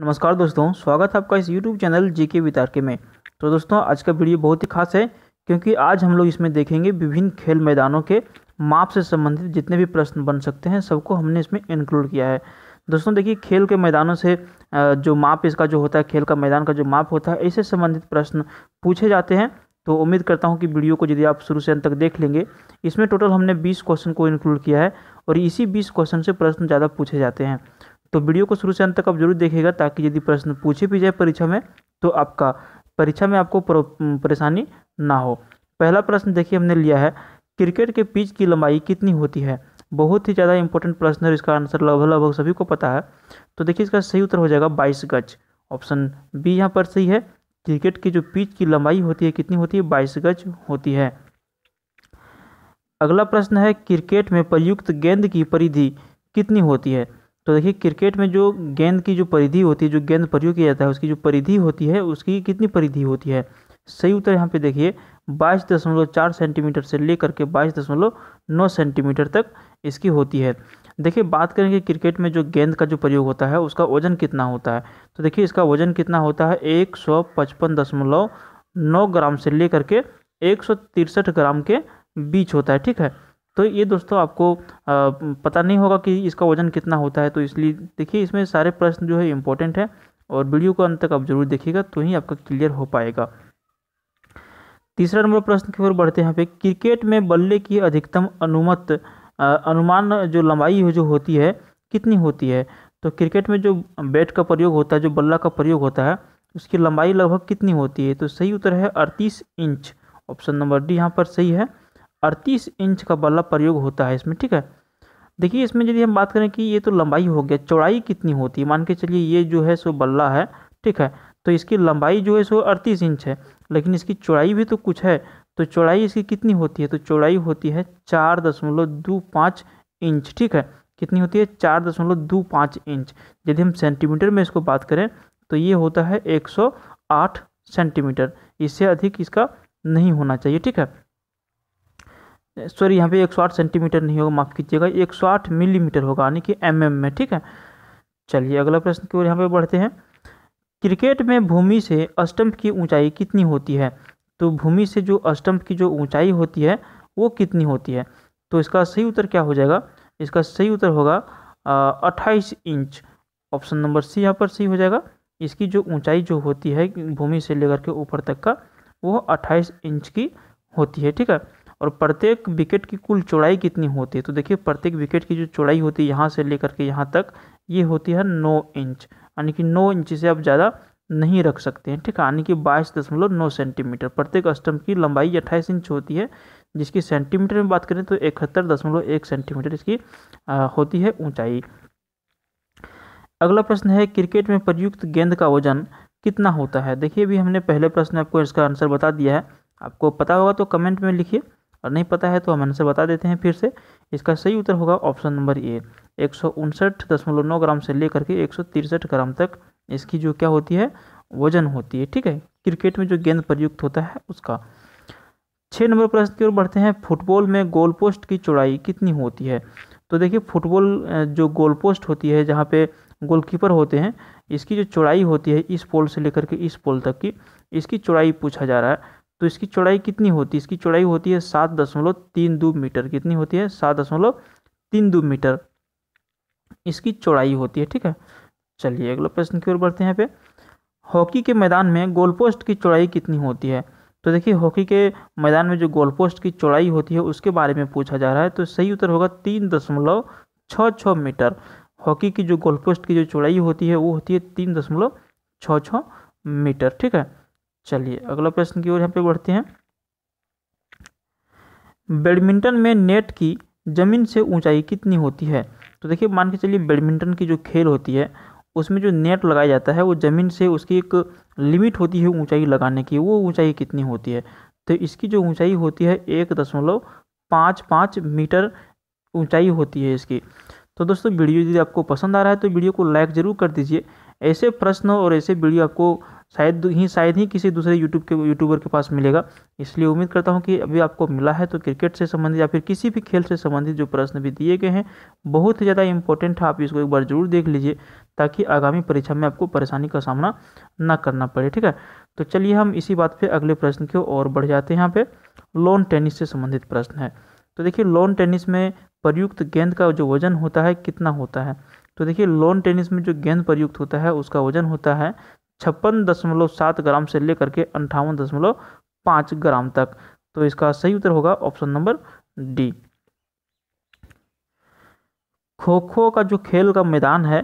नमस्कार दोस्तों स्वागत है आपका इस YouTube चैनल जी के वितारके में तो दोस्तों आज का वीडियो बहुत ही खास है क्योंकि आज हम लोग इसमें देखेंगे विभिन्न खेल मैदानों के माप से संबंधित जितने भी प्रश्न बन सकते हैं सबको हमने इसमें इंक्लूड किया है दोस्तों देखिए खेल के मैदानों से जो माप इसका जो होता है खेल का मैदान का जो माप होता है इससे संबंधित प्रश्न पूछे जाते हैं तो उम्मीद करता हूँ कि वीडियो को यदि आप शुरू से अंत तक देख लेंगे इसमें टोटल हमने बीस क्वेश्चन को इंक्लूड किया है और इसी बीस क्वेश्चन से प्रश्न ज़्यादा पूछे जाते हैं तो वीडियो को शुरू से अंत तक आप जरूर देखेगा ताकि यदि प्रश्न पूछे भी जाए परीक्षा में तो आपका परीक्षा में आपको परेशानी ना हो पहला प्रश्न देखिए हमने लिया है क्रिकेट के पिच की लंबाई कितनी होती है बहुत ही ज़्यादा इंपॉर्टेंट प्रश्न है इसका आंसर लगभग लगभग सभी को पता है तो देखिए इसका सही उत्तर हो जाएगा बाईस गज ऑप्शन बी यहाँ पर सही है क्रिकेट की जो पिच की लंबाई होती है कितनी होती है बाईस गज होती है अगला प्रश्न है क्रिकेट में प्रयुक्त गेंद की परिधि कितनी होती है तो देखिए क्रिकेट में जो गेंद की जो परिधि होती है जो गेंद प्रयोग किया जाता है उसकी जो परिधि होती है उसकी कितनी परिधि होती है सही उत्तर यहाँ पे देखिए बाईस दशमलव चार सेंटीमीटर से लेकर के बाईस दशमलव नौ सेंटीमीटर तक इसकी होती है देखिए बात करेंगे क्रिकेट में जो गेंद का जो प्रयोग होता है उसका वजन कितना होता है तो देखिए इसका वजन कितना होता है एक सौ पचपन दशमलव नौ ग्राम से लेकर के एक सौ तिरसठ ग्राम के बीच होता है ठीक है तो ये दोस्तों आपको पता नहीं होगा कि इसका वज़न कितना होता है तो इसलिए देखिए इसमें सारे प्रश्न जो है इम्पोर्टेंट है और वीडियो को अंत तक आप जरूर देखिएगा तो ही आपका क्लियर हो पाएगा तीसरा नंबर प्रश्न की ओर बढ़ते हैं यहाँ पे क्रिकेट में बल्ले की अधिकतम अनुमत अनुमान जो लंबाई जो होती है कितनी होती है तो क्रिकेट में जो बैट का प्रयोग होता है जो बल्ला का प्रयोग होता है उसकी लंबाई लगभग कितनी होती है तो सही उत्तर है अड़तीस इंच ऑप्शन नंबर डी यहाँ पर सही है अड़तीस इंच का बल्ला प्रयोग होता है इसमें ठीक है देखिए इसमें यदि हम बात करें कि ये तो लंबाई हो गया चौड़ाई कितनी होती है मान के चलिए ये जो है सो बल्ला है ठीक है तो इसकी लंबाई जो है सो अड़तीस इंच है लेकिन इसकी चौड़ाई भी तो कुछ है तो चौड़ाई इसकी कितनी होती है तो चौड़ाई होती है चार दशमलव दो पाँच इंच ठीक है कितनी होती है चार दशमलव दो पाँच इंच यदि हम सेंटीमीटर में इसको बात करें तो ये होता है एक सौ आठ सेंटीमीटर इससे अधिक इसका नहीं होना चाहिए ठीक है सॉरी यहाँ पे 108 सेंटीमीटर नहीं होगा माफ़ कीजिएगा 108 मिलीमीटर होगा यानी कि एम एम में ठीक है चलिए अगला प्रश्न की ओर यहाँ पे बढ़ते हैं क्रिकेट में भूमि से अष्टम्भ की ऊंचाई कितनी होती है तो भूमि से जो अष्टम्भ की जो ऊंचाई होती है वो कितनी होती है तो इसका सही उत्तर क्या हो जाएगा इसका सही उत्तर होगा अट्ठाईस इंच ऑप्शन नंबर सी यहाँ पर सही हो जाएगा इसकी जो ऊँचाई जो होती है भूमि से लेकर के ऊपर तक का वो अट्ठाईस इंच की होती है ठीक है और प्रत्येक विकेट की कुल चौड़ाई कितनी होती है तो देखिए प्रत्येक विकेट की जो चौड़ाई होती है यहाँ से लेकर के यहाँ तक ये होती है नौ इंच यानी कि नौ इंच से आप ज़्यादा नहीं रख सकते हैं ठीक है यानी कि बाईस दशमलव नौ सेंटीमीटर प्रत्येक स्टम्प की लंबाई अट्ठाईस इंच होती है जिसकी सेंटीमीटर में बात करें तो इकहत्तर दशमलव एक सेंटीमीटर इसकी आ, होती है ऊंचाई अगला प्रश्न है क्रिकेट में प्रयुक्त गेंद का वजन कितना होता है देखिए अभी हमने पहले प्रश्न आपको इसका आंसर बता दिया है आपको पता होगा तो कमेंट में लिखिए और नहीं पता है तो हम आंसर बता देते हैं फिर से इसका सही उत्तर होगा ऑप्शन नंबर ए एक ग्राम से लेकर के एक ग्राम तक इसकी जो क्या होती है वजन होती है ठीक है क्रिकेट में जो गेंद प्रयुक्त होता है उसका छः नंबर प्रश्न की ओर बढ़ते हैं फुटबॉल में गोल पोस्ट की चौड़ाई कितनी होती है तो देखिए फुटबॉल जो गोल पोस्ट होती है जहाँ पे गोलकीपर होते हैं इसकी जो चौड़ाई होती है इस पोल से लेकर के इस पोल तक की इसकी चौड़ाई पूछा जा रहा है तो इसकी चौड़ाई कितनी होती है इसकी चौड़ाई होती है सात दशमलव तीन दो मीटर कितनी होती है सात दशमलव तीन दो मीटर इसकी चौड़ाई होती है ठीक है चलिए अगला प्रश्न की ओर बढ़ते हैं यहाँ पे हॉकी के मैदान में गोल पोस्ट की चौड़ाई कितनी होती है तो देखिए हॉकी के मैदान में जो गोल पोस्ट की चौड़ाई होती है उसके बारे में पूछा जा रहा है तो सही उत्तर होगा तीन दशमलव छः छः मीटर हॉकी की जो गोल पोस्ट की जो चौड़ाई होती है वो होती है तीन दशमलव छः छः मीटर ठीक है चलिए अगला प्रश्न की ओर यहाँ पे बढ़ते हैं बैडमिंटन में नेट की ज़मीन से ऊंचाई कितनी होती है तो देखिए मान के चलिए बैडमिंटन की जो खेल होती है उसमें जो नेट लगाया जाता है वो ज़मीन से उसकी एक लिमिट होती है ऊंचाई लगाने की वो ऊंचाई कितनी होती है तो इसकी जो ऊंचाई होती है एक दशमलव पाँच पाँच मीटर ऊंचाई होती है इसकी तो दोस्तों वीडियो यदि आपको पसंद आ रहा है तो वीडियो को लाइक ज़रूर कर दीजिए ऐसे प्रश्न और ऐसे वीडियो आपको शायद ही शायद ही किसी दूसरे यूट्यूब के यूट्यूबर के पास मिलेगा इसलिए उम्मीद करता हूँ कि अभी आपको मिला है तो क्रिकेट से संबंधित या फिर किसी भी खेल से संबंधित जो प्रश्न भी दिए गए हैं बहुत ही ज़्यादा इंपॉर्टेंट है आप इसको एक बार जरूर देख लीजिए ताकि आगामी परीक्षा में आपको परेशानी का सामना ना करना पड़े ठीक है तो चलिए हम इसी बात पर अगले प्रश्न की ओर बढ़ जाते हैं यहाँ पे लॉन टेनिस से संबंधित प्रश्न है तो देखिए लॉन टेनिस में प्रयुक्त गेंद का जो वजन होता है कितना होता है तो देखिए लॉन टेनिस में जो गेंद प्रयुक्त होता है उसका वजन होता है छप्पन दशमलव सात ग्राम से लेकर के अंठावन दशमलव पाँच ग्राम तक तो इसका सही उत्तर होगा ऑप्शन नंबर डी खो खो का जो खेल का मैदान है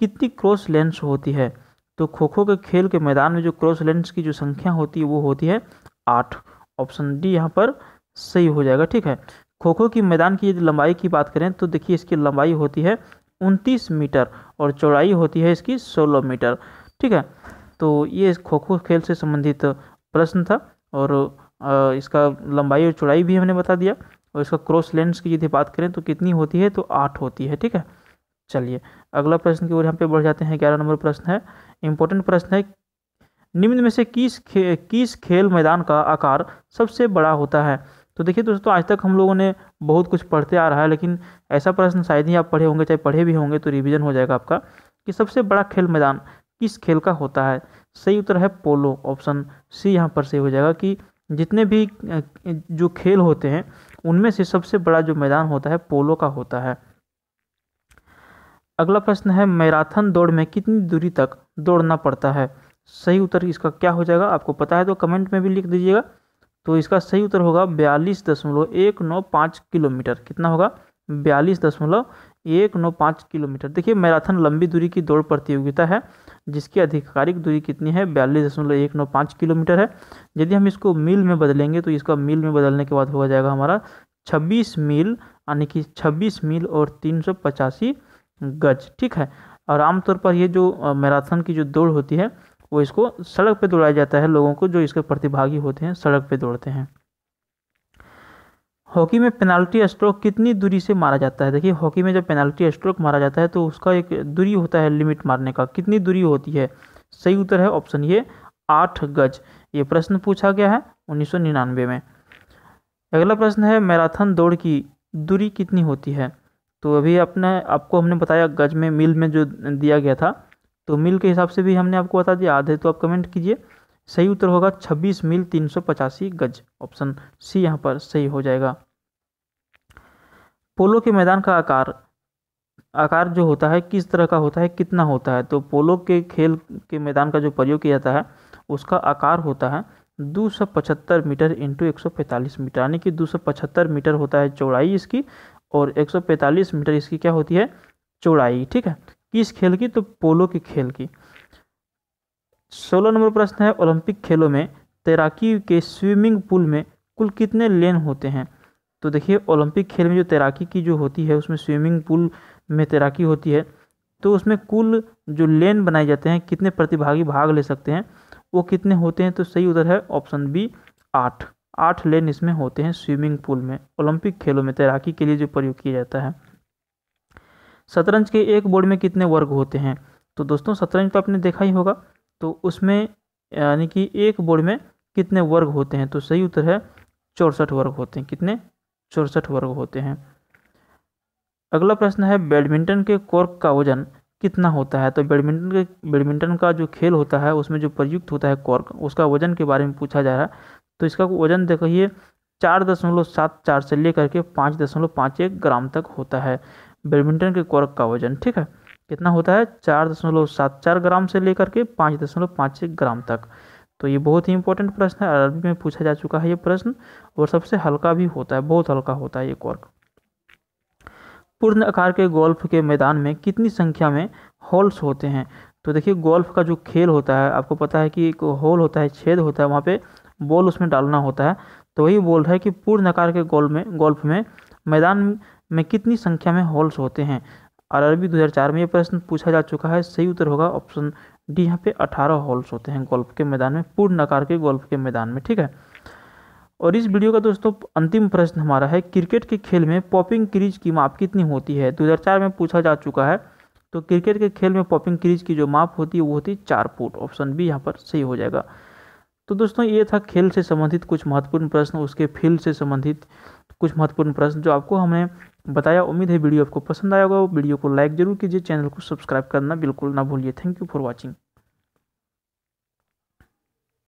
कितनी क्रॉस लेंस होती है तो खो खो के खेल के मैदान में जो क्रॉस लेंस की जो संख्या होती है वो होती है आठ ऑप्शन डी यहाँ पर सही हो जाएगा ठीक है खो खो की मैदान की यदि लंबाई की बात करें तो देखिए इसकी लंबाई होती है उनतीस मीटर और चौड़ाई होती है इसकी सोलह मीटर ठीक है तो ये खो खो खेल से संबंधित प्रश्न था और इसका लंबाई और चौड़ाई भी हमने बता दिया और इसका क्रॉस लेंस की यदि बात करें तो कितनी होती है तो आठ होती है ठीक है चलिए अगला प्रश्न की ओर यहाँ पे बढ़ जाते हैं ग्यारह नंबर प्रश्न है इम्पोर्टेंट प्रश्न है निम्न में से किस खे, किस खेल मैदान का आकार सबसे बड़ा होता है तो देखिए दोस्तों आज तक हम लोगों ने बहुत कुछ पढ़ते आ रहा है लेकिन ऐसा प्रश्न शायद ही आप पढ़े होंगे चाहे पढ़े भी होंगे तो रिविजन हो जाएगा आपका कि सबसे बड़ा खेल मैदान किस खेल का होता है सही उत्तर है पोलो ऑप्शन सी यहाँ पर सही हो जाएगा कि जितने भी जो खेल होते हैं उनमें से सबसे बड़ा जो मैदान होता है पोलो का होता है अगला प्रश्न है मैराथन दौड़ में कितनी दूरी तक दौड़ना पड़ता है सही उत्तर इसका क्या हो जाएगा आपको पता है तो कमेंट में भी लिख दीजिएगा तो इसका सही उत्तर होगा बयालीस दशमलव एक नौ पाँच किलोमीटर कितना होगा बयालीस दशमलव एक नौ पाँच किलोमीटर देखिए मैराथन लंबी दूरी की दौड़ प्रतियोगिता है जिसकी आधिकारिक दूरी कितनी है बयालीस दशमलव एक नौ पाँच किलोमीटर है यदि हम इसको मील में बदलेंगे तो इसका मील में बदलने के बाद हो जाएगा हमारा छब्बीस मील यानी कि छब्बीस मील और तीन सौ पचासी गज ठीक है और आमतौर पर ये जो मैराथन की जो दौड़ होती है वो इसको सड़क पर दौड़ाया जाता है लोगों को जो इसके प्रतिभागी होते हैं सड़क पर दौड़ते हैं हॉकी में पेनाल्टी स्ट्रोक कितनी दूरी से मारा जाता है देखिए हॉकी में जब पेनाल्टी स्ट्रोक मारा जाता है तो उसका एक दूरी होता है लिमिट मारने का कितनी दूरी होती है सही उत्तर है ऑप्शन ये आठ गज ये प्रश्न पूछा गया है उन्नीस में अगला प्रश्न है मैराथन दौड़ की दूरी कितनी होती है तो अभी अपने आपको हमने बताया गज में मील में जो दिया गया था तो मील के हिसाब से भी हमने आपको बता दिया आधे तो आप कमेंट कीजिए सही उत्तर होगा 26 मील पचासी गज ऑप्शन सी यहाँ पर सही हो जाएगा पोलो के मैदान का आकार आकार जो होता है किस तरह का होता है कितना होता है तो पोलो के खेल के मैदान का जो प्रयोग किया जाता है उसका आकार होता है 275 मीटर इंटू 145 मीटर यानी कि 275 मीटर होता है चौड़ाई इसकी और 145 मीटर इसकी क्या होती है चौड़ाई ठीक है किस खेल की तो पोलो के खेल की सोलह नंबर प्रश्न है ओलंपिक खेलों में तैराकी के स्विमिंग पूल में कुल कितने लेन होते हैं तो देखिए ओलंपिक खेल में जो तैराकी की जो होती है उसमें स्विमिंग पूल में तैराकी होती है तो उसमें कुल जो लेन बनाए जाते हैं कितने प्रतिभागी भाग ले सकते हैं वो कितने होते हैं तो सही उत्तर है ऑप्शन बी आठ आठ लेन इसमें होते हैं स्विमिंग पूल में ओलंपिक खेलों में तैराकी के लिए जो प्रयोग किया जाता है शतरंज के एक बोर्ड में कितने वर्ग होते हैं तो दोस्तों शतरंज तो आपने देखा ही होगा तो उसमें यानी कि एक बोर्ड में कितने वर्ग होते हैं तो सही उत्तर है चौंसठ वर्ग होते हैं कितने चौंसठ वर्ग होते हैं अगला प्रश्न है बैडमिंटन के कॉर्क का वजन कितना होता है तो बैडमिंटन के बैडमिंटन का जो खेल होता है उसमें जो प्रयुक्त होता है कॉर्क उसका वजन के बारे में पूछा जा रहा है तो इसका वजन देखिए चार दशमलव सात चार से लेकर के पाँच दशमलव पाँच एक ग्राम तक होता है बैडमिंटन के कॉर्क का वजन ठीक है कितना होता है चार दशमलव सात चार ग्राम से लेकर के पाँच दशमलव पाँच ग्राम तक तो ये बहुत ही इंपॉर्टेंट प्रश्न है अरबी में पूछा जा चुका है ये प्रश्न और सबसे हल्का भी होता है बहुत हल्का होता है ये क्वार्क पूर्ण आकार के गोल्फ के मैदान में कितनी संख्या में हॉल्स होते हैं तो देखिए गोल्फ का जो खेल होता है आपको पता है कि एक होल होता है छेद होता है वहाँ पे बॉल उसमें डालना होता है तो वही बोल रहा है कि पूर्ण आकार के गोल में गोल्फ में मैदान में कितनी संख्या में हॉल्स होते हैं आरआरबी 2004 में यह प्रश्न पूछा जा चुका है सही उत्तर होगा ऑप्शन डी यहाँ पे 18 हॉल्स होते हैं गोल्फ के मैदान में पूर्ण आकार के गोल्फ के मैदान में ठीक है और इस वीडियो का दोस्तों अंतिम प्रश्न हमारा है क्रिकेट के खेल में पॉपिंग क्रीज की माप कितनी होती है दो में पूछा जा चुका है तो क्रिकेट के खेल में पॉपिंग क्रीज की जो माप होती है वो होती है चार फुट ऑप्शन बी यहाँ पर सही हो जाएगा तो दोस्तों ये था खेल से संबंधित कुछ महत्वपूर्ण प्रश्न उसके फील्ड से संबंधित कुछ महत्वपूर्ण प्रश्न जो आपको हमने बताया उम्मीद है वीडियो आपको पसंद आया होगा वीडियो को लाइक जरूर कीजिए चैनल को सब्सक्राइब करना बिल्कुल ना भूलिए थैंक यू फॉर वॉचिंग